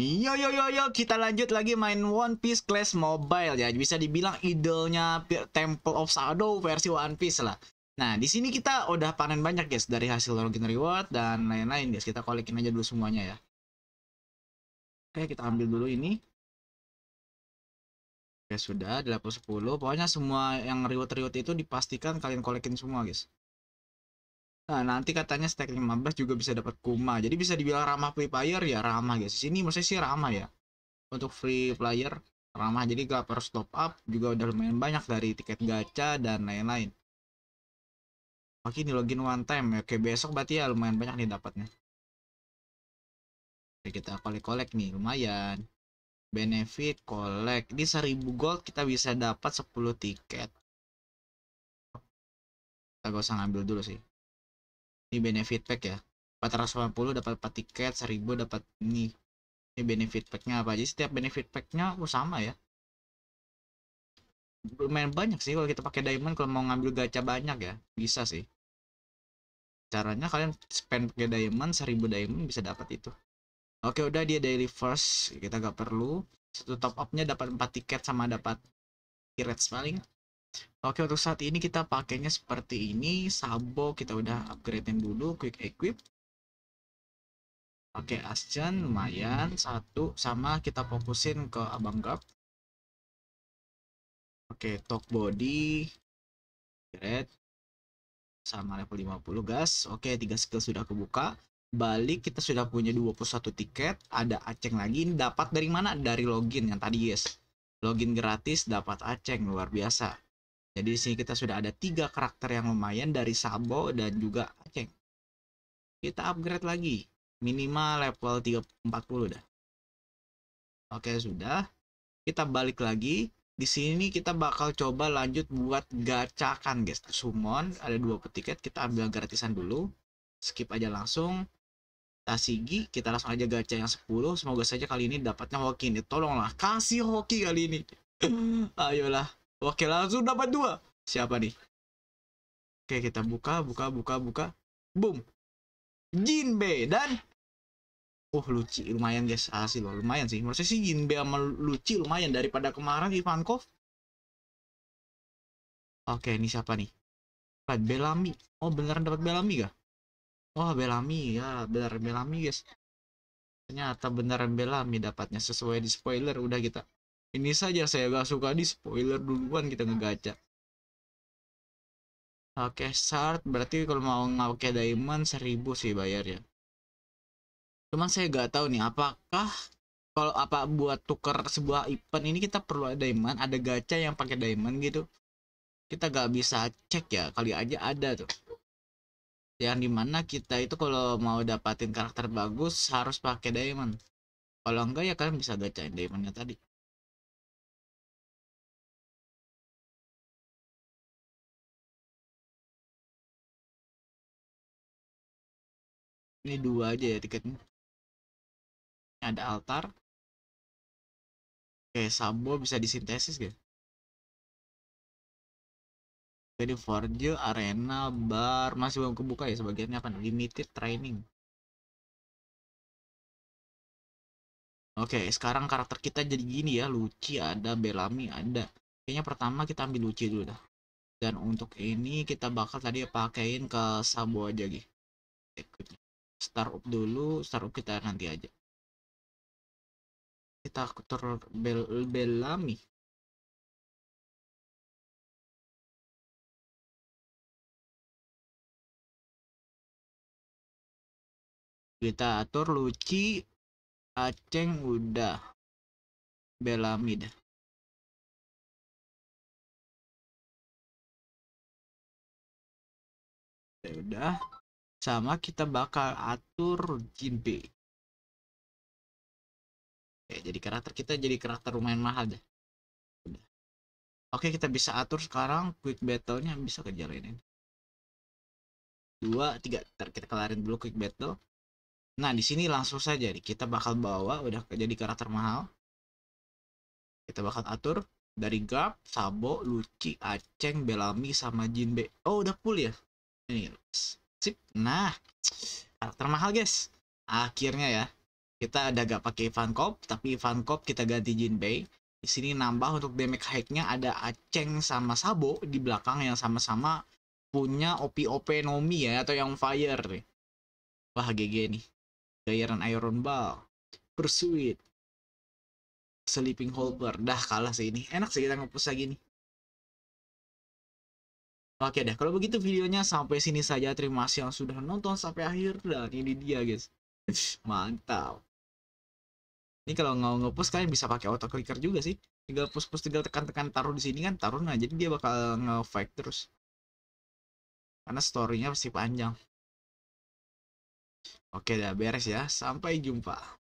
Yo yo yo yo, kita lanjut lagi main One Piece Clash Mobile ya. Bisa dibilang idolnya Temple of Shadow versi One Piece lah. Nah, di sini kita udah panen banyak guys dari hasil login reward dan lain-lain guys. Kita kolekin aja dulu semuanya ya. Oke, kita ambil dulu ini. Oke, sudah di Pokoknya semua yang reward-reward itu dipastikan kalian kolekin semua guys. Nah, nanti katanya stack 15 juga bisa dapat Kuma. Jadi bisa dibilang ramah free player ya ramah guys. Sini maksudnya sih ramah ya. Untuk free player ramah. Jadi gak perlu stop up juga udah lumayan banyak dari tiket gacha dan lain-lain. Oke, ini login one time. Ya. Oke, besok berarti ya lumayan banyak nih dapatnya. Oke, kita kolek-kolek nih, lumayan. Benefit kolek. Di 1000 gold kita bisa dapat 10 tiket. Kita gak usah ngambil dulu sih ini benefit pack ya 480 dapat 4 tiket 1000 dapat ini ini benefit packnya apa aja setiap benefit packnya oh, sama ya lumayan banyak sih kalau kita pakai diamond kalau mau ngambil gacha banyak ya bisa sih caranya kalian spend pakai diamond 1000 diamond bisa dapat itu oke udah dia daily first kita gak perlu satu top upnya dapat 4 tiket sama dapat tirets paling Oke untuk saat ini kita pakainya seperti ini Sabo kita udah upgradein dulu quick equip Oke Asjan lumayan satu sama kita fokusin ke Abang Gap Oke top Body Red sama level 50 gas Oke tiga skill sudah kebuka balik kita sudah punya 21 tiket ada aceng lagi ini dapat dari mana dari login yang tadi guys login gratis dapat aceng luar biasa jadi di sini kita sudah ada tiga karakter yang lumayan dari Sabo dan juga Aceh. Kita upgrade lagi, minimal level 340 dah. Oke, sudah. Kita balik lagi. Di sini kita bakal coba lanjut buat gacakan, guys. Summon, ada dua petiket, kita ambil gratisan dulu. Skip aja langsung. Tasigi, kita langsung aja gacha yang 10. Semoga saja kali ini dapatnya hoki ini. Tolonglah, kasih hoki kali ini. Ayolah. Oke, langsung dapat dua. Siapa nih? Oke, kita buka, buka, buka, buka. Boom. Jinbe dan Oh Luci lumayan guys asli loh lumayan sih menurut saya sih Jinbe sama Luci lumayan daripada kemarin Ivankov Oke ini siapa nih dapat Belami oh beneran dapat Belami gak oh, Belami ya beneran Belami guys ternyata beneran Belami dapatnya sesuai di spoiler udah kita ini saja saya gak suka di spoiler duluan kita ngegaca Oke, okay, shard berarti kalau mau ngake diamond seribu sih bayar ya. Cuman saya gak tahu nih apakah kalau apa buat tuker sebuah event ini kita perlu ada diamond, ada gacha yang pakai diamond gitu. Kita gak bisa cek ya, kali aja ada tuh. Yang dimana kita itu kalau mau dapatin karakter bagus harus pakai diamond. Kalau enggak ya kalian bisa gacain diamondnya tadi. ini dua aja ya tiketnya ini ada altar oke sambo bisa disintesis gak jadi Forge, Arena, Bar masih belum kebuka ya sebagiannya apa? Limited Training. Oke, sekarang karakter kita jadi gini ya. Luci ada, Belami ada. Kayaknya pertama kita ambil Luci dulu dah. Dan untuk ini kita bakal tadi ya pakaiin ke sambo aja gitu startup dulu startup kita nanti aja kita aktor Bel belami kita atur Luci Aceng udah belami dah ya udah sama kita bakal atur jinbe Oke, jadi karakter kita jadi karakter lumayan mahal deh Oke kita bisa atur sekarang quick battle-nya bisa ini. dua tiga Ntar kita kelarin dulu quick battle nah di sini langsung saja kita bakal bawa udah jadi karakter mahal kita bakal atur dari Gap Sabo, Luci, Aceng, Belami sama Jinbe. Oh, udah full ya? Ini, Sip. Nah, karakter mahal guys. Akhirnya ya, kita ada gak pakai Ivankov, tapi Ivankov kita ganti Jinbei. Di sini nambah untuk damage hike-nya ada Aceng sama Sabo di belakang yang sama-sama punya OP-OP Nomi ya, atau yang Fire nih. Wah, GG nih. gayaran Iron Ball. Pursuit. Sleeping Holper. Dah kalah sih ini. Enak sih kita ngepus lagi nih. Oke deh, kalau begitu videonya sampai sini saja. Terima kasih yang sudah nonton sampai akhir dan ini dia guys. Mantap. Ini kalau nggak mau post kalian bisa pakai auto clicker juga sih. Tinggal push-push tinggal tekan-tekan taruh di sini kan taruh nah jadi dia bakal nge-fake terus. Karena story-nya pasti panjang. Oke dah beres ya. Sampai jumpa.